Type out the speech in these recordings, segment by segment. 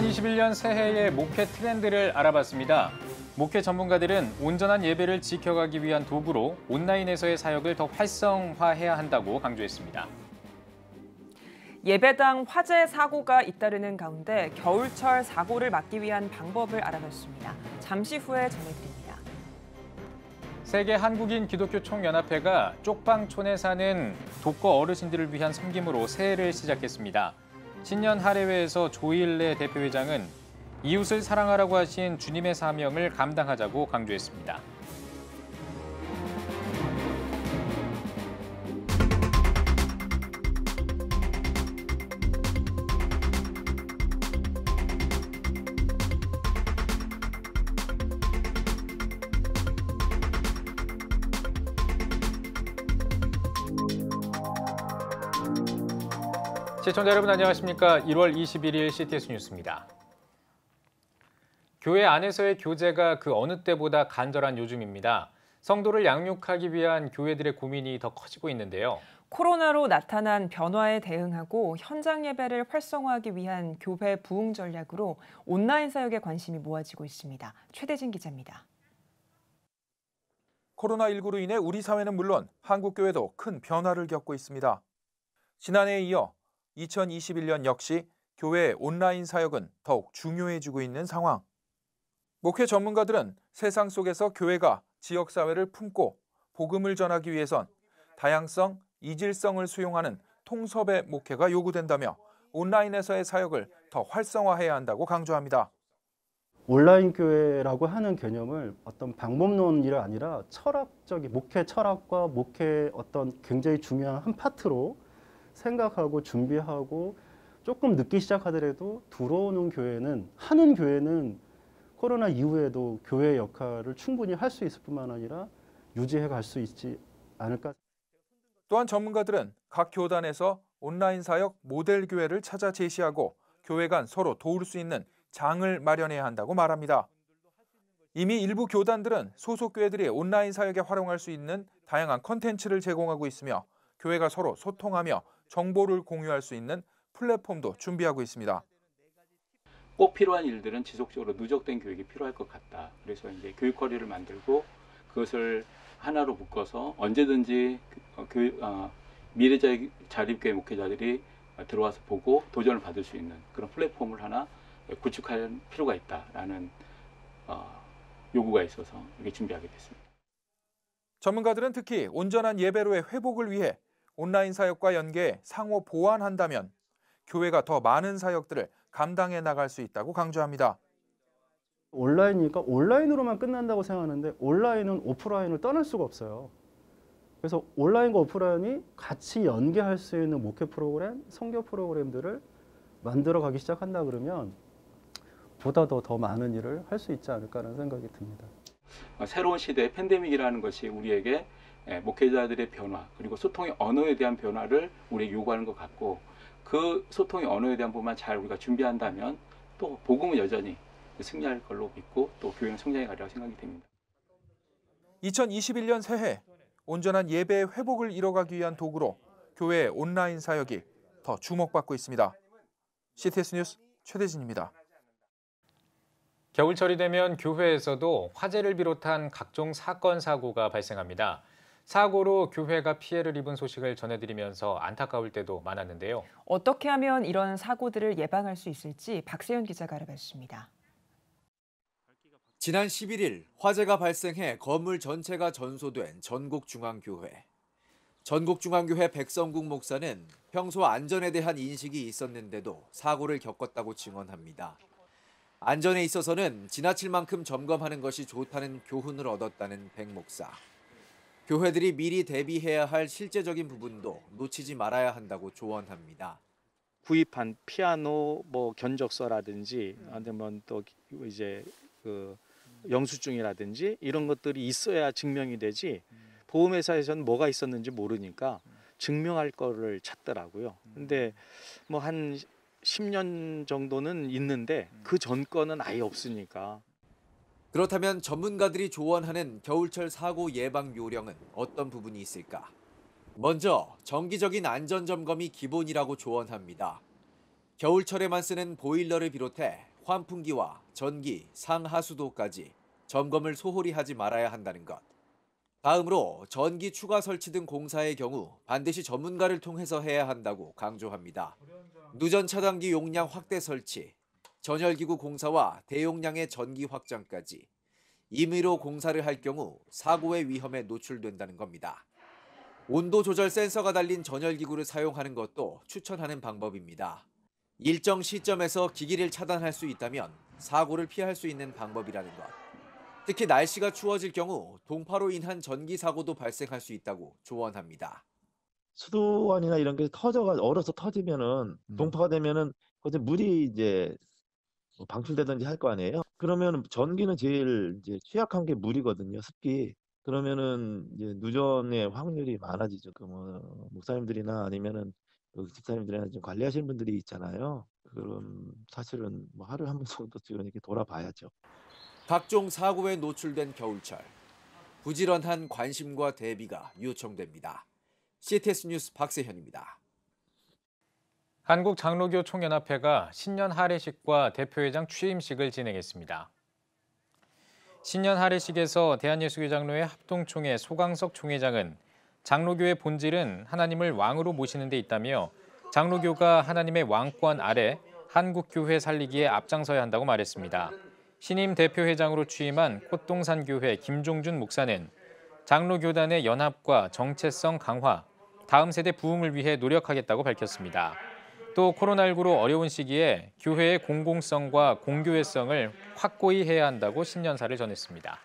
2021년 새해의 목회 트렌드를 알아봤습니다. 목회 전문가들은 온전한 예배를 지켜가기 위한 도구로 온라인에서의 사역을 더 활성화해야 한다고 강조했습니다. 예배당 화재 사고가 잇따르는 가운데 겨울철 사고를 막기 위한 방법을 알아봤습니다. 잠시 후에 전해드립니다. 세계 한국인 기독교 총연합회가 쪽방촌에 사는 독거 어르신들을 위한 섬김으로 새해를 시작했습니다. 신년 할례회에서 조일래 대표회장은 이웃을 사랑하라고 하신 주님의 사명을 감당하자고 강조했습니다. 시청자 여러분 안녕하십니까? 1월 21일 CTS 뉴스입니다. 교회 안에서의 교제가 그 어느 때보다 간절한 요즘입니다. 성도를 양육하기 위한 교회들의 고민이 더 커지고 있는데요. 코로나로 나타난 변화에 대응하고 현장 예배를 활성화하기 위한 교회 부흥 전략으로 온라인 사역에 관심이 모아지고 있습니다. 최대진 기자입니다. 코로나19로 인해 우리 사회는 물론 한국 교회도 큰 변화를 겪고 있습니다. 지난해에 이어 2021년 역시 교회의 온라인 사역은 더욱 중요해지고 있는 상황. 목회 전문가들은 세상 속에서 교회가 지역사회를 품고 복음을 전하기 위해선 다양성, 이질성을 수용하는 통섭의 목회가 요구된다며 온라인에서의 사역을 더 활성화해야 한다고 강조합니다. 온라인 교회라고 하는 개념을 어떤 방법론이 아니라 철학적인 목회 철학과 목회 어떤 굉장히 중요한 한 파트로 생각하고 준비하고 조금 늦게 시작하더라도 들어오는 교회는 하는 교회는 코로나 이후에도 교회 역할을 충분히 할 수 있을 뿐만 아니라 유지해 갈 수 있지 않을까. 또한 전문가들은 각 교단에서 온라인 사역 모델 교회를 찾아 제시하고 교회 간 서로 도울 수 있는 장을 마련해야 한다고 말합니다. 이미 일부 교단들은 소속 교회들이 온라인 사역에 활용할 수 있는 다양한 컨텐츠를 제공하고 있으며 교회가 서로 소통하며 정보를 공유할 수 있는 플랫폼도 준비하고 있습니다. 꼭 필요한 일들은 지속적으로 누적된 교육이 필요할 것 같다. 그래서 이제 교육 커리를 만들고 그것을 하나로 묶어서 언제든지 그, 어, 교미래자립교회 어, 목회자들이 들어와서 보고 도전을 받을 수 있는 그런 플랫폼을 하나 구축할 필요가 있다라는 어, 요구가 있어서 이렇게 준비하게 됐습니다. 전문가들은 특히 온전한 예배로의 회복을 위해 온라인 사역과 연계 상호 보완한다면 교회가 더 많은 사역들을 감당해 나갈 수 있다고 강조합니다. 온라인이니까 온라인으로만 끝난다고 생각하는데 온라인은 오프라인을 떠날 수가 없어요. 그래서 온라인과 오프라인이 같이 연계할 수 있는 목회 프로그램, 성교 프로그램들을 만들어 가기 시작한다 그러면 보다 더 더 많은 일을 할 수 있지 않을까라는 생각이 듭니다. 어, 새로운 시대의 팬데믹이라는 것이 우리에게 예, 목회자들의 변화 그리고 소통의 언어에 대한 변화를 우리에게 요구하는 것 같고 그 소통의 언어에 대한 부분만 잘 우리가 준비한다면 또 복음은 여전히 승리할 걸로 믿고 또 교회는 성장해 가리라 고 생각이 됩니다. 2021년 새해 온전한 예배의 회복을 이뤄가기 위한 도구로 교회의 온라인 사역이 더 주목받고 있습니다. CTS 뉴스 최대진입니다. 겨울철이 되면 교회에서도 화재를 비롯한 각종 사건 사고가 발생합니다. 사고로 교회가 피해를 입은 소식을 전해드리면서 안타까울 때도 많았는데요. 어떻게 하면 이런 사고들을 예방할 수 있을지 박세현 기자가 알아봤습니다. 지난 11일 화재가 발생해 건물 전체가 전소된 전국중앙교회. 전국중앙교회 백성국 목사는 평소 안전에 대한 인식이 있었는데도 사고를 겪었다고 증언합니다. 안전에 있어서는 지나칠 만큼 점검하는 것이 좋다는 교훈을 얻었다는 백 목사. 교회들이 미리 대비해야 할 실제적인 부분도 놓치지 말아야 한다고 조언합니다. 구입한 피아노 뭐 견적서라든지 네. 아니면 뭐 또 이제 그 영수증이라든지 이런 것들이 있어야 증명이 되지 음. 보험회사에서는 뭐가 있었는지 모르니까 음. 증명할 거를 찾더라고요. 음. 근데 뭐한 10년 정도는 있는데 음. 그전거은 아예 없으니까. 그렇다면 전문가들이 조언하는 겨울철 사고 예방 요령은 어떤 부분이 있을까? 먼저 정기적인 안전 점검이 기본이라고 조언합니다. 겨울철에만 쓰는 보일러를 비롯해 환풍기와 전기, 상하수도까지 점검을 소홀히 하지 말아야 한다는 것. 다음으로 전기 추가 설치 등 공사의 경우 반드시 전문가를 통해서 해야 한다고 강조합니다. 누전 차단기 용량 확대 설치, 전열기구 공사와 대용량의 전기 확장까지 임의로 공사를 할 경우 사고의 위험에 노출된다는 겁니다. 온도 조절 센서가 달린 전열기구를 사용하는 것도 추천하는 방법입니다. 일정 시점에서 기기를 차단할 수 있다면 사고를 피할 수 있는 방법이라는 것. 특히 날씨가 추워질 경우 동파로 인한 전기 사고도 발생할 수 있다고 조언합니다. 수도원이나 이런 게 터져가 얼어서 터지면은 음. 동파가 되면은 거기 물이 이제 뭐 방출되든지 할 거 아니에요. 그러면 전기는 제일 이제 취약한 게 물이거든요. 습기. 그러면은 이제 누전의 확률이 많아지죠. 그뭐 목사님들이나 아니면은 그 집사님들이나 좀 관리하시는 분들이 있잖아요. 그럼 사실은 뭐 하루에 한번 정도 이렇게 돌아봐야죠. 각종 사고에 노출된 겨울철 부지런한 관심과 대비가 요청됩니다. CTS 뉴스 박세현입니다. 한국 장로교 총연합회가 신년 할례식과 대표회장 취임식을 진행했습니다. 신년 할례식에서 대한예수교 장로회 합동총회 소강석 총회장은 장로교의 본질은 하나님을 왕으로 모시는 데 있다며 장로교가 하나님의 왕권 아래 한국교회 살리기에 앞장서야 한다고 말했습니다. 신임 대표회장으로 취임한 꽃동산교회 김종준 목사는 장로교단의 연합과 정체성 강화, 다음 세대 부흥을 위해 노력하겠다고 밝혔습니다. 또 코로나19로 어려운 시기에 교회의 공공성과 공교회성을 확고히 해야 한다고 신년사를 전했습니다.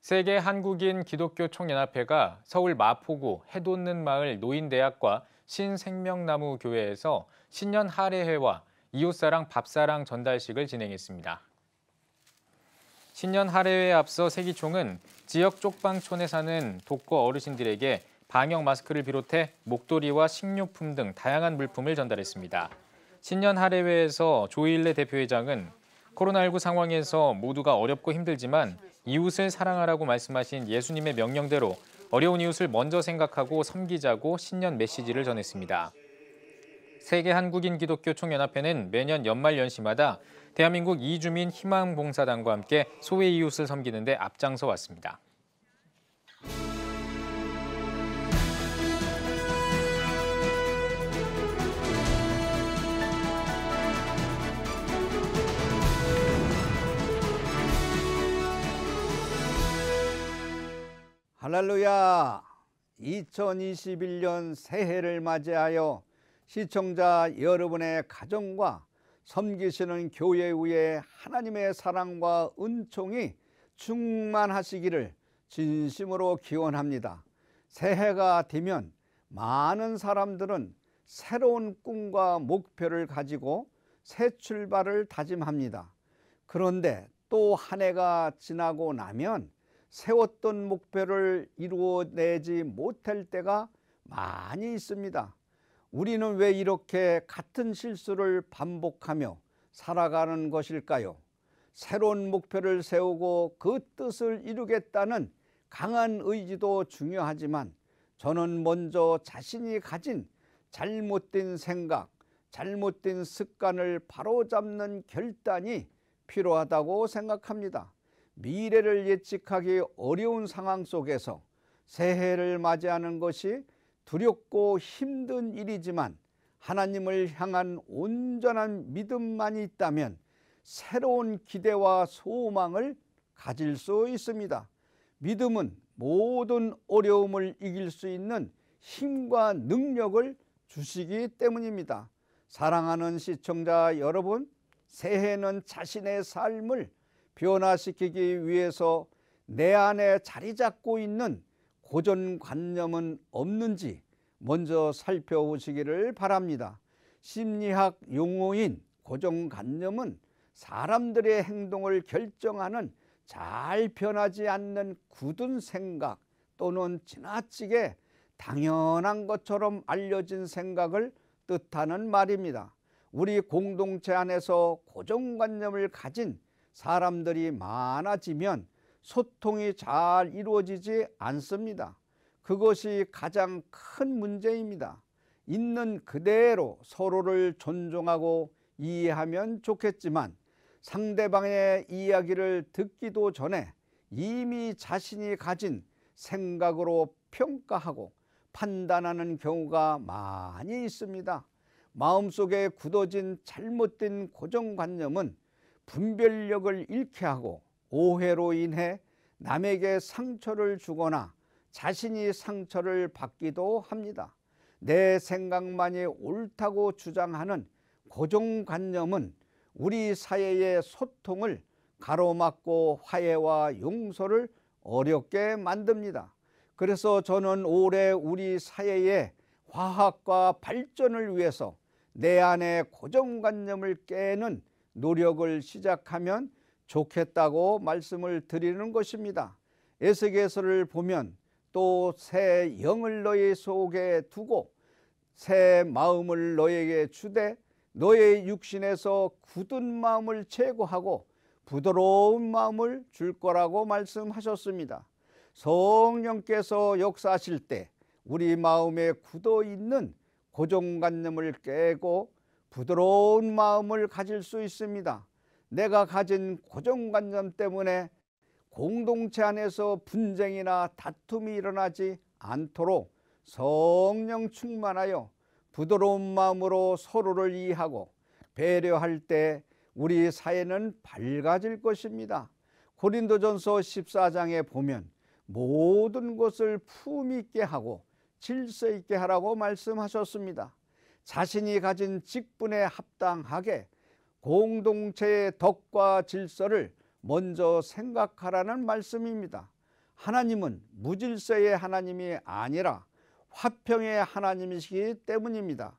세계 한국인 기독교 총연합회가 서울 마포구 해돋는 마을 노인대학과 신생명나무 교회에서 신년 할례회와 이웃사랑 밥사랑 전달식을 진행했습니다. 신년 할애회에 앞서 세기총은 지역 쪽방촌에 사는 독거 어르신들에게 방역 마스크를 비롯해 목도리와 식료품 등 다양한 물품을 전달했습니다. 신년 할애회에서 조일래 대표회장은 코로나19 상황에서 모두가 어렵고 힘들지만 이웃을 사랑하라고 말씀하신 예수님의 명령대로 어려운 이웃을 먼저 생각하고 섬기자고 신년 메시지를 전했습니다. 세계 한국인 기독교 총연합회는 매년 연말 연시마다 대한민국 이주민 희망봉사단과 함께 소외 이웃을 섬기는 데 앞장서 왔습니다. 할렐루야! 2021년 새해를 맞이하여 시청자 여러분의 가정과 섬기시는 교회 위에 하나님의 사랑과 은총이 충만하시기를 진심으로 기원합니다. 새해가 되면 많은 사람들은 새로운 꿈과 목표를 가지고 새 출발을 다짐합니다. 그런데 또 한 해가 지나고 나면 세웠던 목표를 이루어내지 못할 때가 많이 있습니다. 우리는 왜 이렇게 같은 실수를 반복하며 살아가는 것일까요? 새로운 목표를 세우고 그 뜻을 이루겠다는 강한 의지도 중요하지만 저는 먼저 자신이 가진 잘못된 생각, 잘못된 습관을 바로잡는 결단이 필요하다고 생각합니다. 미래를 예측하기 어려운 상황 속에서 새해를 맞이하는 것이 두렵고 힘든 일이지만 하나님을 향한 온전한 믿음만이 있다면 새로운 기대와 소망을 가질 수 있습니다. 믿음은 모든 어려움을 이길 수 있는 힘과 능력을 주시기 때문입니다. 사랑하는 시청자 여러분, 새해는 자신의 삶을 변화시키기 위해서 내 안에 자리 잡고 있는 고전관념은 없는지 먼저 살펴보시기를 바랍니다. 심리학 용어인 고정관념은 사람들의 행동을 결정하는 잘 변하지 않는 굳은 생각 또는 지나치게 당연한 것처럼 알려진 생각을 뜻하는 말입니다. 우리 공동체 안에서 고정관념을 가진 사람들이 많아지면 소통이 잘 이루어지지 않습니다. 그것이 가장 큰 문제입니다. 있는 그대로 서로를 존중하고 이해하면 좋겠지만 상대방의 이야기를 듣기도 전에 이미 자신이 가진 생각으로 평가하고 판단하는 경우가 많이 있습니다. 마음속에 굳어진 잘못된 고정관념은 분별력을 잃게 하고 오해로 인해 남에게 상처를 주거나 자신이 상처를 받기도 합니다. 내 생각만이 옳다고 주장하는 고정관념은 우리 사회의 소통을 가로막고 화해와 용서를 어렵게 만듭니다. 그래서 저는 올해 우리 사회의 화학과 발전을 위해서 내 안의 고정관념을 깨는 노력을 시작하면 좋겠다고 말씀을 드리는 것입니다. 에스겔서를 보면 또 새 영을 너희 속에 두고 새 마음을 너에게 주되 너의 육신에서 굳은 마음을 제거하고 부드러운 마음을 줄 거라고 말씀하셨습니다. 성령께서 역사하실 때 우리 마음에 굳어 있는 고정관념을 깨고 부드러운 마음을 가질 수 있습니다. 내가 가진 고정관념 때문에 공동체 안에서 분쟁이나 다툼이 일어나지 않도록 성령 충만하여 부드러운 마음으로 서로를 이해하고 배려할 때 우리 사회는 밝아질 것입니다. 고린도전서 14장에 보면 모든 것을 품 있게 하고 질서 있게 하라고 말씀하셨습니다. 자신이 가진 직분에 합당하게 공동체의 덕과 질서를 먼저 생각하라는 말씀입니다. 하나님은 무질서의 하나님이 아니라 화평의 하나님이시기 때문입니다.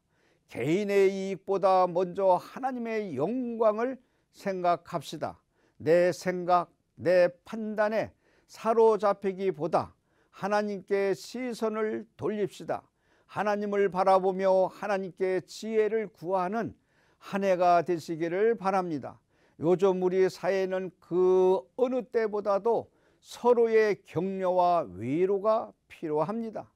개인의 이익보다 먼저 하나님의 영광을 생각합시다. 내 생각, 내 판단에 사로잡히기보다 하나님께 시선을 돌립시다. 하나님을 바라보며 하나님께 지혜를 구하는 한 해가 되시기를 바랍니다. 요즘 우리 사회는 그 어느 때보다도 서로의 격려와 위로가 필요합니다.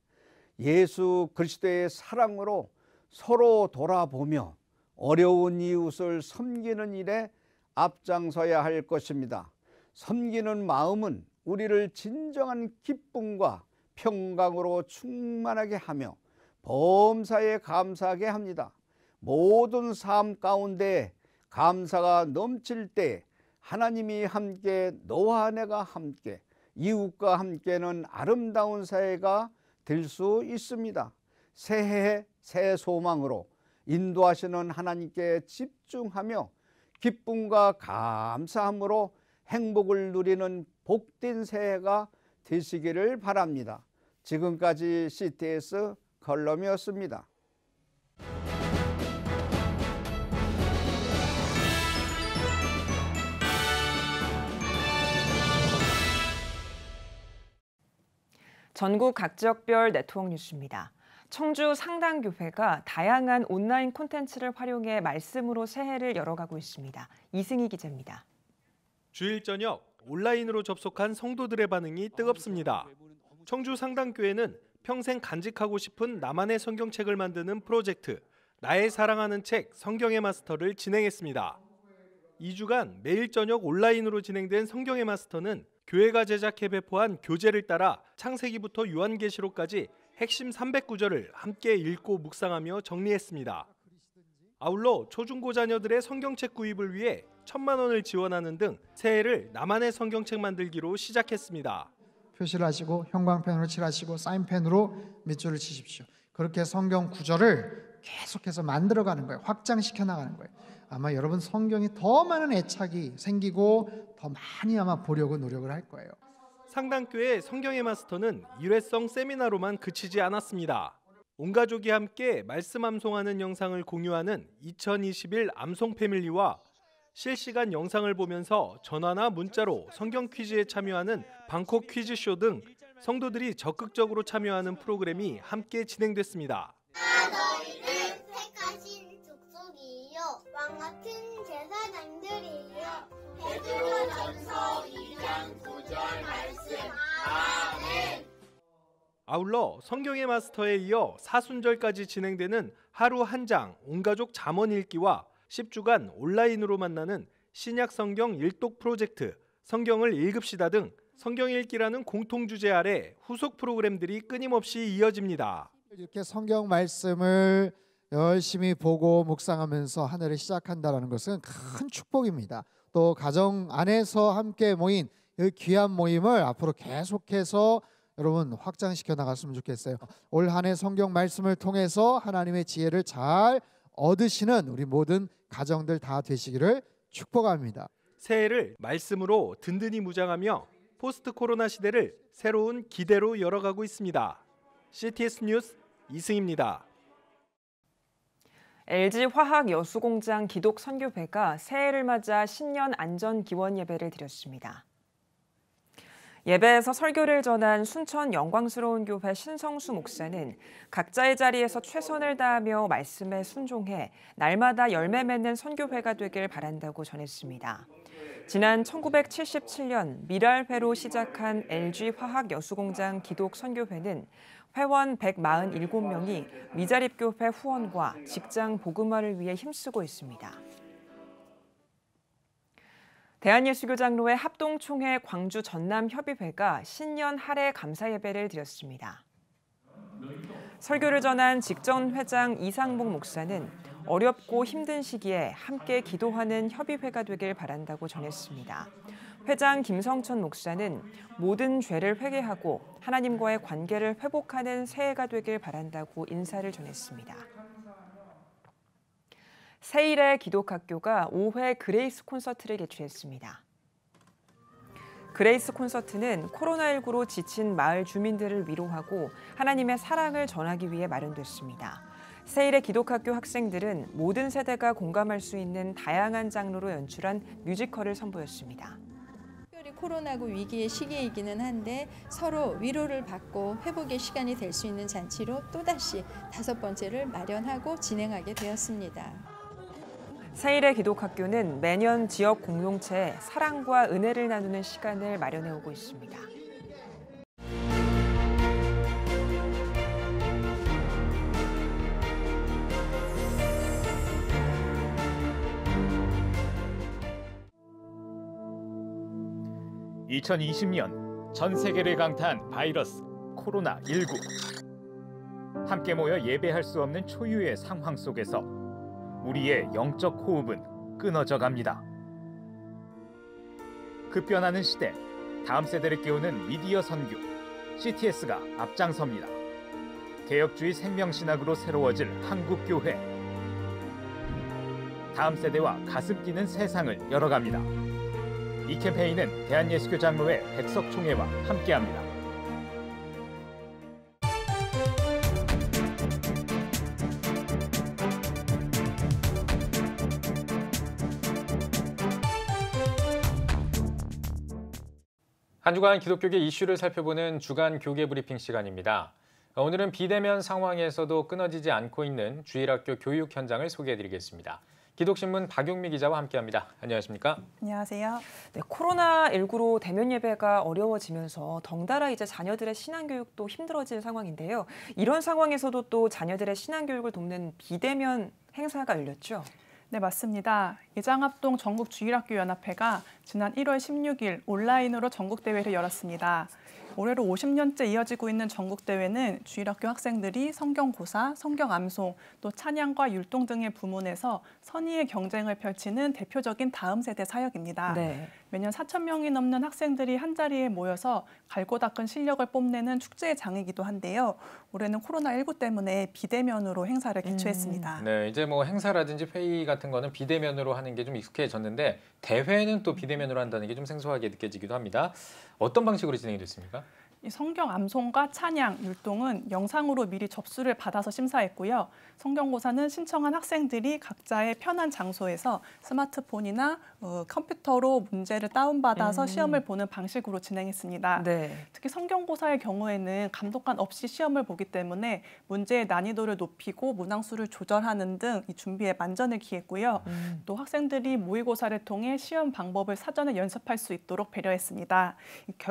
예수 그리스도의 사랑으로 서로 돌아보며 어려운 이웃을 섬기는 일에 앞장서야 할 것입니다. 섬기는 마음은 우리를 진정한 기쁨과 평강으로 충만하게 하며 범사에 감사하게 합니다. 모든 삶 가운데 감사가 넘칠 때 하나님이 함께 너와 내가 함께 이웃과 함께는 아름다운 사회가 될 수 있습니다. 새해 새 소망으로 인도하시는 하나님께 집중하며 기쁨과 감사함으로 행복을 누리는 복된 새해가 되시기를 바랍니다. 지금까지 CTS 걸럼이었습니다. 전국 각 지역별 네트워크 뉴스입니다. 청주 상당교회가 다양한 온라인 콘텐츠를 활용해 말씀으로 새해를 열어가고 있습니다. 이승희 기자입니다. 주일 저녁 온라인으로 접속한 성도들의 반응이 뜨겁습니다. 청주 상당교회는 평생 간직하고 싶은 나만의 성경책을 만드는 프로젝트 나의 사랑하는 책 성경의 마스터를 진행했습니다. 2주간 매일 저녁 온라인으로 진행된 성경의 마스터는 교회가 제작해 배포한 교재를 따라 창세기부터 요한계시록까지 핵심 309절을 함께 읽고 묵상하며 정리했습니다. 아울러 초중고 자녀들의 성경책 구입을 위해 천만 원을 지원하는 등 새해를 나만의 성경책 만들기로 시작했습니다. 표시를 하시고 형광펜으로 칠하시고 사인펜으로 밑줄을 치십시오. 그렇게 성경 구절을 계속해서 만들어가는 거예요. 확장시켜 나가는 거예요. 아마 여러분 성경이 더 많은 애착이 생기고 더 많이 아마 보려고 노력을 할 거예요. 상당교회 성경의 마스터는 일회성 세미나로만 그치지 않았습니다. 온 가족이 함께 말씀 암송하는 영상을 공유하는 2021 암송 패밀리와 실시간 영상을 보면서 전화나 문자로 성경 퀴즈에 참여하는 방콕 퀴즈쇼 등 성도들이 적극적으로 참여하는 프로그램이 함께 진행됐습니다. 하나, 둘, 셋, 같은 제사장들이여 베드로전서 2장 9절 말씀 아멘 아울러 성경의 마스터에 이어 사순절까지 진행되는 하루 한 장 온가족 자언 읽기와 10주간 온라인으로 만나는 신약 성경 일독 프로젝트 성경을 읽읍시다 등 성경 읽기라는 공통 주제 아래 후속 프로그램들이 끊임없이 이어집니다. 이렇게 성경 말씀을 열심히 보고 묵상하면서 한 해를 시작한다라는 것은 큰 축복입니다. 또 가정 안에서 함께 모인 이 귀한 모임을 앞으로 계속해서 여러분 확장시켜 나갔으면 좋겠어요. 올한해 성경 말씀을 통해서 하나님의 지혜를 잘 얻으시는 우리 모든 가정들 다 되시기를 축복합니다. 새해를 말씀으로 든든히 무장하며 포스트 코로나 시대를 새로운 기대로 열어가고 있습니다. CTS 뉴스 이승입니다. LG화학여수공장 기독 선교회가 새해를 맞아 신년 안전 기원 예배를 드렸습니다. 예배에서 설교를 전한 순천 영광스러운 교회 신성수 목사는 각자의 자리에서 최선을 다하며 말씀에 순종해 날마다 열매 맺는 선교회가 되길 바란다고 전했습니다. 지난 1977년 미랄회로 시작한 LG화학여수공장 기독 선교회는 회원 147명이 음. 미자립교회 후원과 직장 복음화를 위해 힘쓰고 있습니다. 대한예수교장로회 합동총회 광주 전남협의회가 신년 할애 감사 예배를 드렸습니다. 설교를 전한 직전 회장 이상복 목사는 어렵고 힘든 시기에 함께 기도하는 협의회가 되길 바란다고 전했습니다. 회장 김성천 목사는 모든 죄를 회개하고 하나님과의 관계를 회복하는 새해가 되길 바란다고 인사를 전했습니다. 새일의 기독학교가 5회 그레이스 콘서트를 개최했습니다. 그레이스 콘서트는 코로나19로 지친 마을 주민들을 위로하고 하나님의 사랑을 전하기 위해 마련됐습니다. 세일의 기독학교 학생들은 모든 세대가 공감할 수 있는 다양한 장르로 연출한 뮤지컬을 선보였습니다. 코로나고 위기의 시기이기는 한데 서로 위로를 받고 회복의 시간이 될 수 있는 잔치로 또다시 다섯 번째를 마련하고 진행하게 되었습니다. 세일의 기독학교는 매년 지역 공동체에 사랑과 은혜를 나누는 시간을 마련해오고 있습니다. 2020년 전 세계를 강타한 바이러스 코로나19. 함께 모여 예배할 수 없는 초유의 상황 속에서 우리의 영적 호흡은 끊어져 갑니다. 급변하는 시대, 다음 세대를 깨우는 미디어 선교, CTS가 앞장섭니다. 개혁주의 생명신학으로 새로워질 한국교회. 다음 세대와 가슴 뛰는 세상을 열어갑니다. 이 캠페인은 대한예수교 장로회 백석총회와 함께합니다. 한 주간 기독교계 이슈를 살펴보는 주간 교계 브리핑 시간입니다. 오늘은 비대면 상황에서도 끊어지지 않고 있는 주일학교 교육 현장을 소개해드리겠습니다. 기독신문 박용미 기자와 함께합니다. 안녕하십니까? 안녕하세요. 네, 코로나19로 대면 예배가 어려워지면서 덩달아 이제 자녀들의 신앙교육도 힘들어진 상황인데요. 이런 상황에서도 또 자녀들의 신앙교육을 돕는 비대면 행사가 열렸죠? 네, 맞습니다. 이장합동 전국주일학교연합회가 지난 1월 16일 온라인으로 전국대회를 열었습니다. 올해로 50년째 이어지고 있는 전국 대회는 주일학교 학생들이 성경고사, 성경암송, 또 찬양과 율동 등의 부문에서 선의의 경쟁을 펼치는 대표적인 다음 세대 사역입니다. 네. 매년 4천 명이 넘는 학생들이 한자리에 모여서 갈고 닦은 실력을 뽐내는 축제의 장이기도 한데요. 올해는 코로나19 때문에 비대면으로 행사를 음. 개최했습니다. 음, 네, 이제 뭐 행사라든지 회의 같은 거는 비대면으로 하는 게 좀 익숙해졌는데 대회는 또 비대면으로 한다는 게 좀 생소하게 느껴지기도 합니다. 어떤 방식으로 진행이 됐습니까? 성경 암송과 찬양, 율동은 영상으로 미리 접수를 받아서 심사했고요. 성경고사는 신청한 학생들이 각자의 편한 장소에서 스마트폰이나 어, 컴퓨터로 문제를 다운받아서 음. 시험을 보는 방식으로 진행했습니다. 네. 특히 성경고사의 경우에는 감독관 없이 시험을 보기 때문에 문제의 난이도를 높이고 문항수를 조절하는 등이 준비에 만전을 기했고요. 음. 또 학생들이 모의고사를 통해 시험 방법을 사전에 연습할 수 있도록 배려했습니다.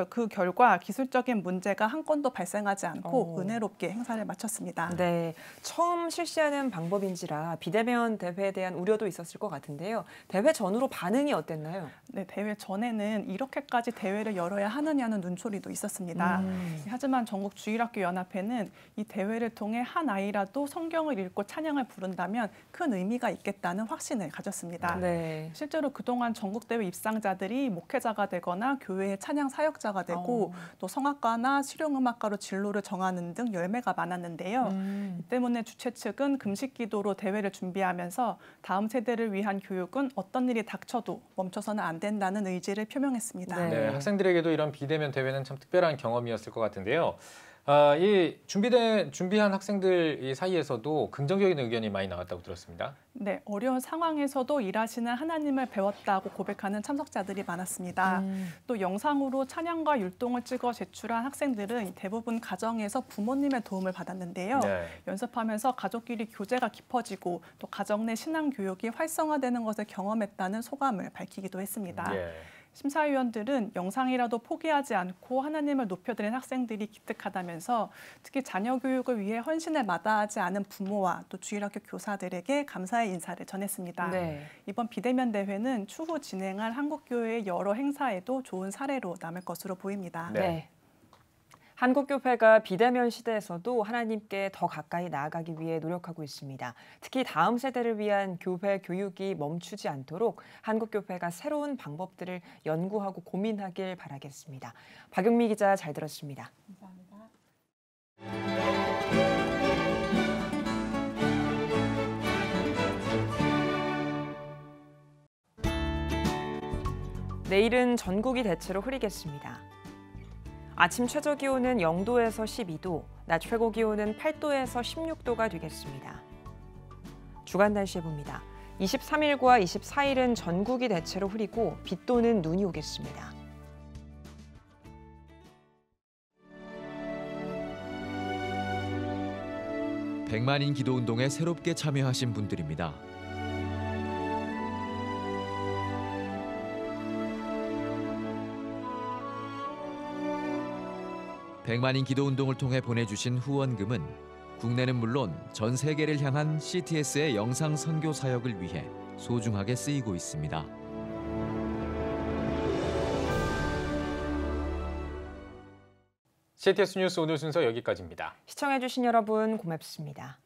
그 결과 기술적인 문제가 한 건도 발생하지 않고 오. 어. 은혜롭게 행사를 마쳤습니다. 네, 처음 실시하는 방법인지라 비대면 대회에 대한 우려도 있었을 것 같은데요. 대회 전으로 반응이 어땠나요? 네, 대회 전에는 이렇게까지 대회를 열어야 하느냐는 눈초리도 있었습니다. 음. 하지만 전국 주일학교 연합회는 이 대회를 통해 한 아이라도 성경을 읽고 찬양을 부른다면 큰 의미가 있겠다는 확신을 가졌습니다. 네. 실제로 그동안 전국 대회 입상자들이 목회자가 되거나 교회의 찬양 사역자가 되고 오. 어. 또 성악 음악과나 실용음악과로 진로를 정하는 등 열매가 많았는데요. 음. 이 때문에 주최 측은 금식기도로 대회를 준비하면서 다음 세대를 위한 교육은 어떤 일이 닥쳐도 멈춰서는 안 된다는 의지를 표명했습니다. 네, 네 학생들에게도 이런 비대면 대회는 참 특별한 경험이었을 것 같은데요. 아, 이 준비된 준비한 학생들 사이에서도 긍정적인 의견이 많이 나왔다고 들었습니다. 네, 어려운 상황에서도 일하시는 하나님을 배웠다고 고백하는 참석자들이 많았습니다. 음. 또 영상으로 찬양과 율동을 찍어 제출한 학생들은 대부분 가정에서 부모님의 도움을 받았는데요. 네. 연습하면서 가족끼리 교제가 깊어지고 또 가정 내 신앙 교육이 활성화되는 것을 경험했다는 소감을 밝히기도 했습니다. 예. 심사위원들은 영상이라도 포기하지 않고 하나님을 높여드린 학생들이 기특하다면서 특히 자녀 교육을 위해 헌신을 마다하지 않은 부모와 또 주일학교 교사들에게 감사의 인사를 전했습니다. 네. 이번 비대면 대회는 추후 진행할 한국교회의 여러 행사에도 좋은 사례로 남을 것으로 보입니다. 네. 한국교회가 비대면 시대에서도 하나님께 더 가까이 나아가기 위해 노력하고 있습니다. 특히 다음 세대를 위한 교회 교육이 멈추지 않도록 한국교회가 새로운 방법들을 연구하고 고민하길 바라겠습니다. 박영미 기자 잘 들었습니다. 감사합니다. 내일은 전국이 대체로 흐리겠습니다. 아침 최저 기온은 0도에서 12도, 낮 최고 기온은 8도에서 16도가 되겠습니다. 주간 날씨 봅니다. 23일과 24일은 전국이 대체로 흐리고 비 또는 눈이 오겠습니다. 백만인 기도 운동에 새롭게 참여하신 분들입니다. 백만인 기도 운동을 통해 보내주신 후원금은 국내는 물론 전 세계를 향한 CTS의 영상 선교 사역을 위해 소중하게 쓰이고 있습니다. CTS 뉴스 오늘 순서 여기까지입니다. 시청해주신 여러분 고맙습니다.